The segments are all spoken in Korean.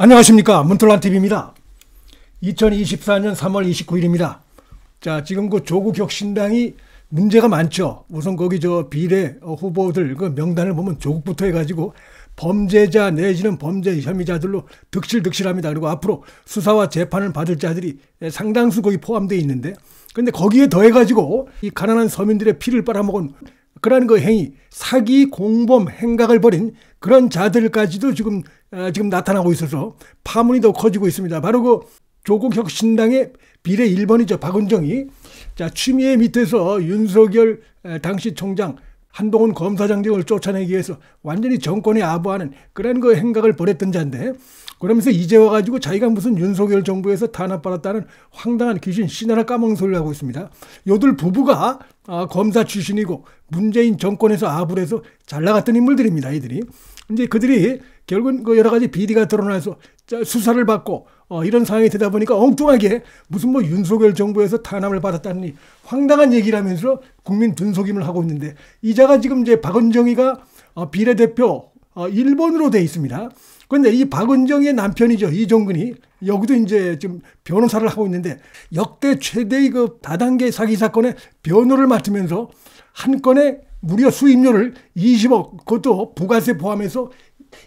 안녕하십니까 문틀란 t v 입니다 2024년 3월 29일입니다. 자 지금 그 조국 혁신당이 문제가 많죠. 우선 거기 저 비례 어, 후보들 그 명단을 보면 조국부터 해가지고 범죄자 내지는 범죄 혐의자들로 득실득실합니다. 그리고 앞으로 수사와 재판을 받을 자들이 예, 상당수 거기 포함되어 있는데 근데 거기에 더해가지고 이 가난한 서민들의 피를 빨아먹은 그러한 그 행위, 사기, 공범, 행각을 벌인 그런 자들까지도 지금 아, 지금 나타나고 있어서 파문이 더 커지고 있습니다. 바로 그 조국혁 신당의 비례 1번이죠. 박은정이 자추미의 밑에서 윤석열 어, 당시 총장 한동훈 검사장직을 쫓아내기 위해서 완전히 정권에 아부하는 그런 그 행각을 벌였던 자인데 그러면서 이제 와가지고 자기가 무슨 윤석열 정부에서 탄압받았다는 황당한 귀신 시나라 까망는 소리를 하고 있습니다. 요들 부부가 아, 검사 출신이고 문재인 정권에서 아부해서 를잘 나갔던 인물들입니다. 이들이. 이제 그들이 결국은 그 여러 가지 비리가 드러나서 수사를 받고 어, 이런 상황이 되다 보니까 엉뚱하게 무슨 뭐 윤석열 정부에서 탄압을 받았다니 황당한 얘기라면서 국민 분속임을 하고 있는데 이자가 지금 이제 박은정이가 어, 비례대표 어, 일본으로 돼 있습니다. 그런데 이 박은정의 남편이죠 이종근이 여기도 이제 지금 변호사를 하고 있는데 역대 최대의 그 다단계 사기 사건의 변호를 맡으면서 한 건의 무려 수입료를 20억, 그것도 부가세 포함해서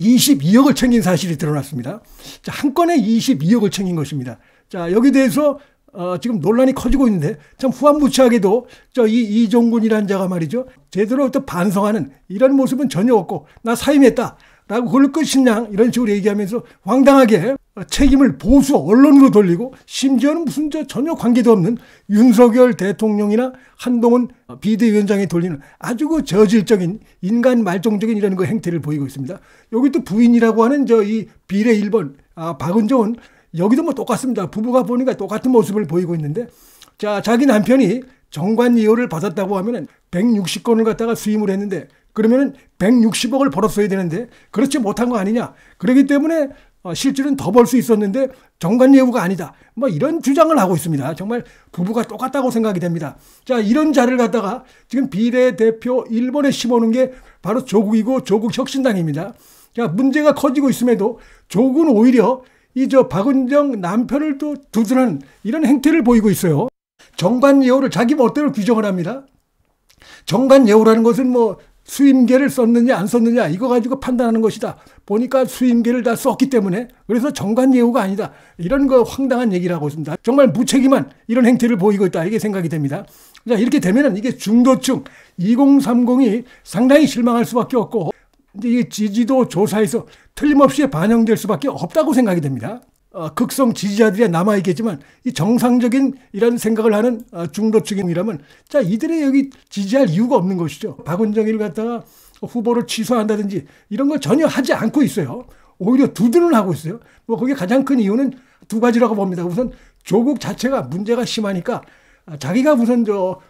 22억을 챙긴 사실이 드러났습니다. 자, 한 건에 22억을 챙긴 것입니다. 자, 여기 대해서 어, 지금 논란이 커지고 있는데 참 후한무치하게도 저 이 이종군이라는 자가 말이죠. 제대로 어 반성하는 이런 모습은 전혀 없고 나 사임했다. 라고 그럴 것이냐 이런 식으로 얘기하면서 황당하게 책임을 보수 언론으로 돌리고 심지어는 무슨 저 전혀 관계도 없는 윤석열 대통령이나 한동훈 비대위원장이 돌리는 아주 그 저질적인 인간 말종적인 이런 그 행태를 보이고 있습니다. 여기 또 부인이라고 하는 저 이 비례 1번 아 박은정은 여기도 뭐 똑같습니다. 부부가 보니까 똑같은 모습을 보이고 있는데 자 자기 남편이 정관 이호를 받았다고 하면은 160건을 갖다가 수임을 했는데 그러면 160억을 벌었어야 되는데 그렇지 못한 거 아니냐. 그러기 때문에 어, 실질은 더 벌 수 있었는데 정관 예우가 아니다. 뭐 이런 주장을 하고 있습니다. 정말 부부가 똑같다고 생각이 됩니다. 자, 이런 자를 갖다가 지금 비례대표 일본에 심어놓은 게 바로 조국이고 조국 혁신당입니다. 자, 문제가 커지고 있음에도 조국은 오히려 이 저 박은정 남편을 또 두둔하는 이런 행태를 보이고 있어요. 정관 예우를 자기 멋대로 규정을 합니다. 정관 예우라는 것은 뭐 수임계를 썼느냐 안 썼느냐 이거 가지고 판단하는 것이다. 보니까 수임계를 다 썼기 때문에 그래서 정관예우가 아니다. 이런 거 황당한 얘기를 하고 있습니다. 정말 무책임한 이런 행태를 보이고 있다. 이게 생각이 됩니다. 자 이렇게 되면은 이게 중도층 2030이 상당히 실망할 수밖에 없고 이제 이 지지도 조사에서 틀림없이 반영될 수밖에 없다고 생각이 됩니다. 어, 극성 지지자들이 남아 있겠지만 이 정상적인 이런 생각을 하는 어, 중도층이라면 자 이들의 여기 지지할 이유가 없는 것이죠. 박은정이를 갖다가 후보를 취소한다든지 이런 걸 전혀 하지 않고 있어요. 오히려 두둔을 하고 있어요. 뭐 그게 가장 큰 이유는 두 가지라고 봅니다. 우선 조국 자체가 문제가 심하니까 아, 자기가 우선 저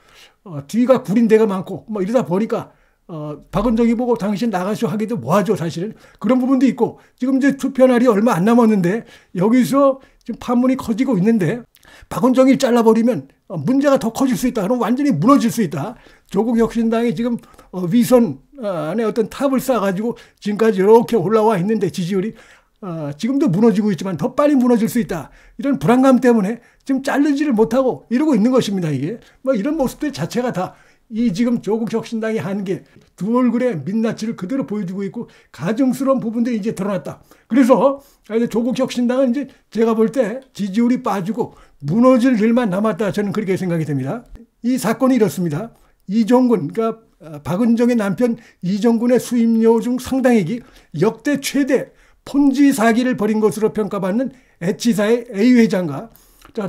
어, 뒤가 구린 데가 많고 뭐 이러다 보니까 어, 박은정이 보고 당신 나가시오 하기도 뭐하죠, 사실은. 그런 부분도 있고, 지금 이제 투표 날이 얼마 안 남았는데, 여기서 지금 파문이 커지고 있는데, 박은정이 잘라버리면 어, 문제가 더 커질 수 있다. 그럼 완전히 무너질 수 있다. 조국 혁신당이 지금 어, 위선 어, 안에 어떤 탑을 쌓아가지고 지금까지 이렇게 올라와 있는데 지지율이 어, 지금도 무너지고 있지만 더 빨리 무너질 수 있다. 이런 불안감 때문에 지금 자르지를 못하고 이러고 있는 것입니다, 이게. 뭐 이런 모습들 자체가 다이 지금 조국 혁신당이한게두 얼굴의 민낯을 그대로 보여주고 있고 가증스러운 부분들이 이제 드러났다. 그래서 아, 이제 조국 혁신당은 이제 제가 볼 때 지지율이 빠지고 무너질 일만 남았다. 저는 그렇게 생각이 됩니다. 이 사건이 이렇습니다. 이종근 그러니까 아, 박은정의 남편 이종근의 수임료 중 상당액이 역대 최대 폰지 사기를 벌인 것으로 평가받는 치사의 A 회장과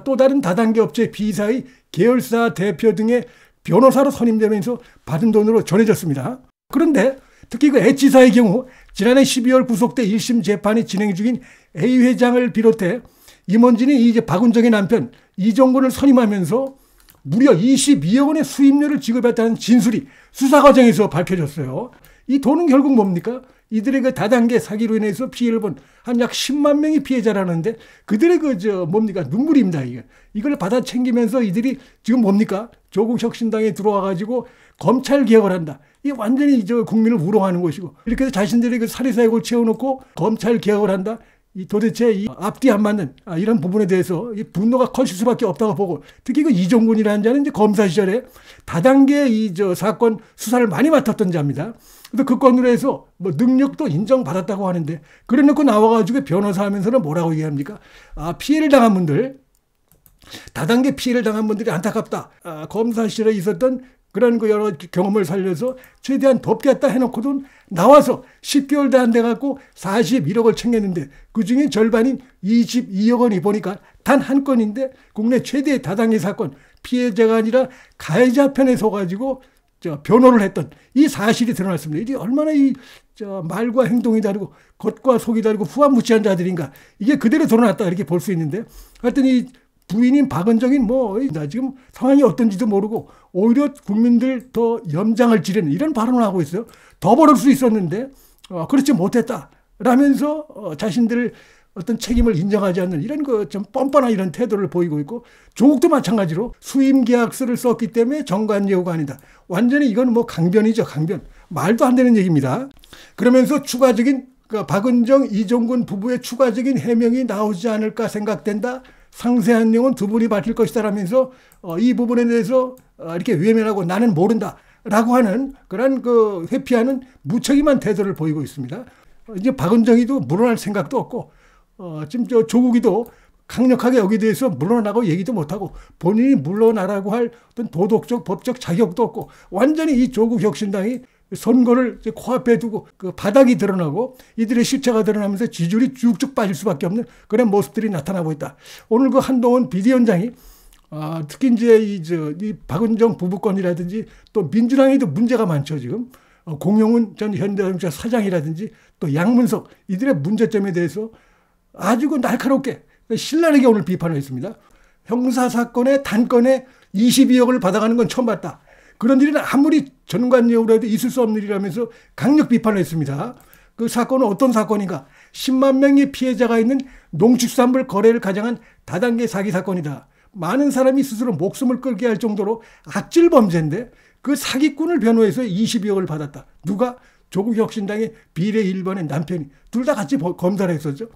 또 다른 다단계 업체 B사의 계열사 대표 등의 변호사로 선임되면서 받은 돈으로 전해졌습니다. 그런데 특히 그 H지사의 경우 지난해 12월 구속돼 1심 재판이 진행 중인 A 회장을 비롯해 임원진이 이제 박은정의 남편 이정권을 선임하면서 무려 22억 원의 수임료를 지급했다는 진술이 수사 과정에서 밝혀졌어요. 이 돈은 결국 뭡니까? 이들의 그 다단계 사기로 인해서 피해를 본 한 약 10만 명이 피해자라는데 그들의 그 저 뭡니까 눈물입니다 이게 이걸 받아 챙기면서 이들이 지금 뭡니까 조국 혁신당에 들어와 가지고 검찰 개혁을 한다 이 완전히 저 국민을 우롱하는 것이고 이렇게 해서 자신들이 그 사리사욕을 채워놓고 검찰 개혁을 한다 이 도대체 이 앞뒤 안 맞는 아, 이런 부분에 대해서 이 분노가 커질 수밖에 없다고 보고 특히 그 이종군이라는 자는 이제 검사 시절에 다단계 이 저 사건 수사를 많이 맡았던 자입니다. 그래서 그 건으로 해서 뭐 능력도 인정받았다고 하는데 그래 놓고 나와가지고 변호사 하면서는 뭐라고 얘기합니까? 아, 피해를 당한 분들 다단계 피해를 당한 분들이 안타깝다. 아, 검사 시에 있었던 그런 그 여러 경험을 살려서 최대한 덮겠다 해놓고도 나와서 10개월도 안 돼갖고 41억을 챙겼는데 그중에 절반인 22억 원이 보니까 단 한 건인데 국내 최대의 다당계 사건 피해자가 아니라 가해자 편에 서가지고 저 변호를 했던 이 사실이 드러났습니다. 이게 얼마나 이저 말과 행동이 다르고 겉과 속이 다르고 후한 무치한 자들인가 이게 그대로 드러났다 이렇게 볼 수 있는데 하여튼 이 부인인 박은정이 뭐, 나 지금 상황이 어떤지도 모르고 오히려 국민들 더 염장을 지르는 이런 발언을 하고 있어요. 더 벌을 수 있었는데, 어, 그렇지 못했다. 라면서 어, 자신들 어떤 책임을 인정하지 않는 이런 그좀 뻔뻔한 이런 태도를 보이고 있고 조국도 마찬가지로 수임 계약서를 썼기 때문에 정관 예우가 아니다. 완전히 이건 뭐 강변이죠, 강변. 말도 안 되는 얘기입니다. 그러면서 추가적인 그 박은정, 이종근 부부의 추가적인 해명이 나오지 않을까 생각된다. 상세한 내용은 두 분이 밝힐 것이다라면서 어, 이 부분에 대해서 어, 이렇게 외면하고 나는 모른다. 라고 하는 그런 그 회피하는 무책임한 태도를 보이고 있습니다. 어, 이제 박은정이도 물러날 생각도 없고 어, 지금 저 조국이도 강력하게 여기 대해서 물러나고 얘기도 못하고 본인이 물러나라고 할 어떤 도덕적 법적 자격도 없고 완전히 이 조국 혁신당이 선거를 코앞에 두고 그 바닥이 드러나고 이들의 실체가 드러나면서 지지율이 쭉쭉 빠질 수밖에 없는 그런 모습들이 나타나고 있다. 오늘 그 한동훈 비대위원장이 아, 특히 이제 이, 저, 이 박은정 부부권이라든지 또 민주당에도 문제가 많죠, 지금. 어, 공용훈 전 현대자동차 사장이라든지 또 양문석 이들의 문제점에 대해서 아주 그 날카롭게 신랄하게 오늘 비판을 했습니다. 형사사건의 단건에 22억을 받아가는 건 처음 봤다. 그런 일은 아무리 전관예우라 해도 있을 수 없는 일이라면서 강력 비판을 했습니다. 그 사건은 어떤 사건인가? 10만 명의 피해자가 있는 농축산물 거래를 가장한 다단계 사기 사건이다. 많은 사람이 스스로 목숨을 끌게 할 정도로 악질 범죄인데 그 사기꾼을 변호해서 22억을 받았다. 누가? 조국혁신당의 비례 1번의 남편이 둘 다 같이 검사를 했었죠.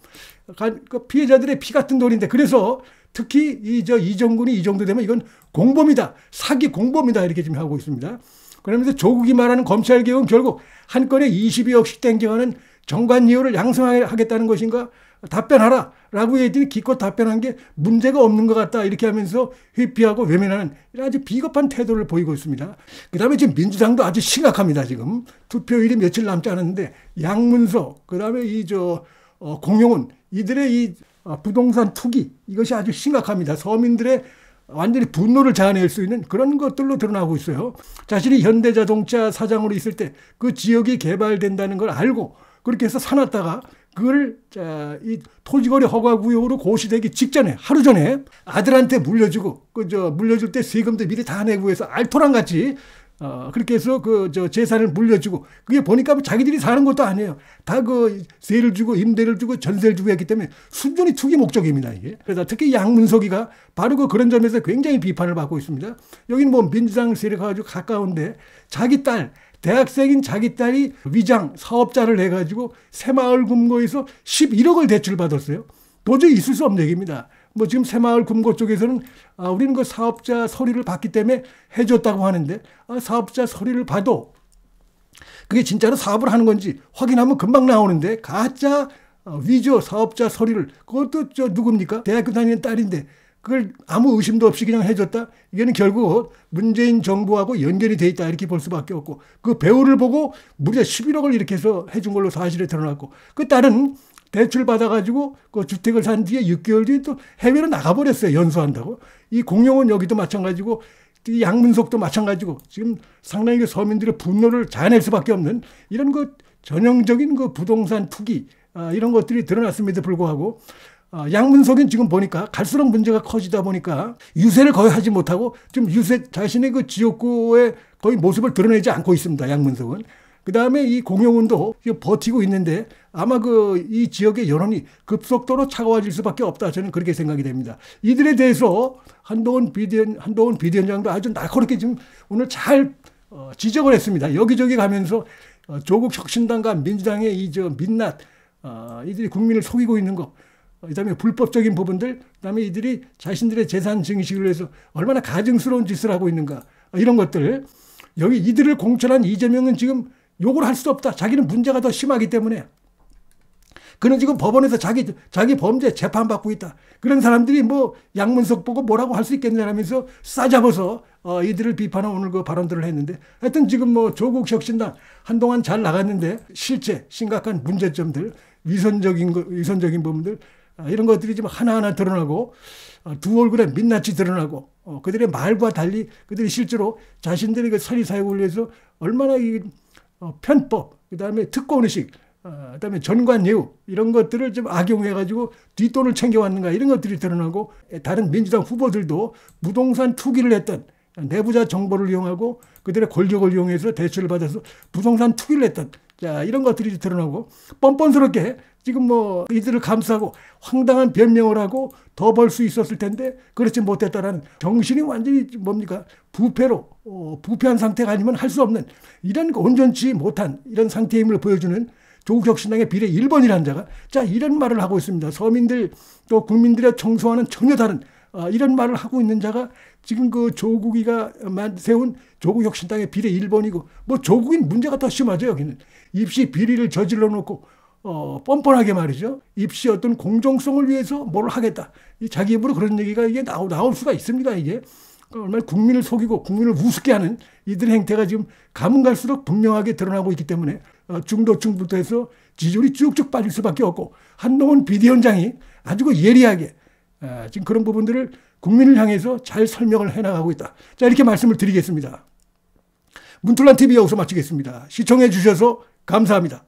그러니까 피해자들의 피 같은 돈인데 그래서 특히 이 저 이정군이 이 정도 되면 이건 공범이다. 사기 공범이다. 이렇게 지금 하고 있습니다. 그러면서 조국이 말하는 검찰개혁은 결국 한 건에 22억씩 땡겨가는 정관이호를 양성하겠다는 것인가 답변하라! 라고 얘기했더니 기껏 답변한 게 문제가 없는 것 같다. 이렇게 하면서 회피하고 외면하는 아주 비겁한 태도를 보이고 있습니다. 그 다음에 지금 민주당도 아주 심각합니다. 지금 투표일이 며칠 남지 않았는데 양문서그 다음에 이저 어, 공용은 이들의 이 어, 부동산 투기 이것이 아주 심각합니다. 서민들의 완전히 분노를 자아낼 수 있는 그런 것들로 드러나고 있어요. 자신이 현대자동차 사장으로 있을 때 그 지역이 개발된다는 걸 알고 그렇게 해서 사놨다가 그걸 자, 이 토지거래 허가구역으로 고시되기 직전에 하루 전에 아들한테 물려주고 그 저 물려줄 때 세금도 미리 다 내고 해서 알토란 같이 어, 그렇게 해서 그, 저, 재산을 물려주고, 그게 보니까 뭐 자기들이 사는 것도 아니에요. 다 그 세를 주고, 임대를 주고, 전세를 주고 했기 때문에 순전히 투기 목적입니다, 이게. 그래서 특히 양문석이가 바로 그 그런 점에서 굉장히 비판을 받고 있습니다. 여기는 뭐 민주당 세력 아주 가까운데 자기 딸, 대학생인 자기 딸이 위장, 사업자를 해가지고 새마을 금고에서 11억을 대출받았어요. 도저히 있을 수 없는 얘기입니다. 뭐 지금 새마을 금고 쪽에서는 아, 우리는 그 사업자 서류를 받기 때문에 해줬다고 하는데 아, 사업자 서류를 봐도 그게 진짜로 사업을 하는 건지 확인하면 금방 나오는데 가짜 어, 위조 사업자 서류를 그것도 저 누굽니까 대학교 다니는 딸인데 그걸 아무 의심도 없이 그냥 해줬다 이거는 결국 문재인 정부하고 연결이 돼 있다 이렇게 볼 수밖에 없고 그 배우를 보고 무려 11억을 이렇게 해서 해준 걸로 사실이 드러났고 그 딸은 대출 받아가지고 그 주택을 산 뒤에 6개월 뒤에 또 해외로 나가버렸어요. 연수한다고. 이공용원 여기도 마찬가지고 이 양문석도 마찬가지고 지금 상당히 그 서민들의 분노를 자아낼 수밖에 없는 이런 그 전형적인 그 부동산 투기 아, 이런 것들이 드러났음에도 불구하고 아, 양문석은 지금 보니까 갈수록 문제가 커지다 보니까 유세를 거의 하지 못하고 지금 유세 자신의 그 지역구의 거의 모습을 드러내지 않고 있습니다. 양문석은. 그 다음에 이 공영운도 버티고 있는데 아마 그 이 지역의 여론이 급속도로 차가워질 수밖에 없다. 저는 그렇게 생각이 됩니다. 이들에 대해서 한동훈 비대위원, 한동훈 비대위원장도 아주 날카롭게 지금 오늘 잘 어, 지적을 했습니다. 여기저기 가면서 어, 조국 혁신당과 민주당의 이 저 민낯, 어, 이들이 국민을 속이고 있는 것, 그다음에 불법적인 부분들, 그다음에 이들이 자신들의 재산 증식을 해서 얼마나 가증스러운 짓을 하고 있는가 이런 것들 여기 이들을 공천한 이재명은 지금 욕을 할수 없다. 자기는 문제가 더 심하기 때문에. 그는 지금 법원에서 자기, 자기 범죄 재판받고 있다. 그런 사람들이 뭐 양문석 보고 뭐라고 할 수 있겠냐면서 싸잡아서 어, 이들을 비판한 오늘 그 발언들을 했는데 하여튼 지금 뭐 조국 혁신당 한동안 잘 나갔는데 실제 심각한 문제점들, 위선적인, 거, 위선적인 부분들 아, 이런 것들이 지금 하나하나 드러나고 어, 두 얼굴에 민낯이 드러나고 어, 그들의 말과 달리 그들이 실제로 자신들의 그선의사역 위해서 얼마나 이 어, 편법, 그 다음에 특권의식, 어, 그 다음에 전관예우 이런 것들을 좀 악용해가지고 뒷돈을 챙겨왔는가 이런 것들이 드러나고 예, 다른 민주당 후보들도 부동산 투기를 했던 내부자 정보를 이용하고 그들의 권력을 이용해서 대출을 받아서 부동산 투기를 했던 자, 이런 것들이 드러나고 뻔뻔스럽게 지금 뭐 이들을 감싸고 황당한 변명을 하고 더 벌 수 있었을 텐데 그렇지 못했다라는 정신이 완전히 뭡니까 부패로 어, 부패한 상태가 아니면 할 수 없는 이런 그 온전치 못한 이런 상태임을 보여주는 조국혁 신당의 비례 1번이라는 자가 자 이런 말을 하고 있습니다. 서민들 또 국민들의 청소와는 전혀 다른 아, 이런 말을 하고 있는 자가 지금 그 조국이가 세운 조국 혁신당의 비례 1번이고 뭐 조국인 문제가 더 심하죠 여기는 입시 비리를 저질러 놓고 어, 뻔뻔하게 말이죠. 입시 어떤 공정성을 위해서 뭘 하겠다. 이 자기 입으로 그런 얘기가 이게 나오, 나올 수가 있습니다, 이게. 얼마나 국민을 속이고 국민을 우습게 하는 이들 행태가 지금 가면 갈수록 분명하게 드러나고 있기 때문에 어, 중도층부터 해서 지지율이 쭉쭉 빠질 수밖에 없고 한동훈 비대위원장이 아주 그 예리하게 예, 지금 그런 부분들을 국민을 향해서 잘 설명을 해나가고 있다. 자 이렇게 말씀을 드리겠습니다. 문툴란 TV 여기서 마치겠습니다. 시청해 주셔서 감사합니다.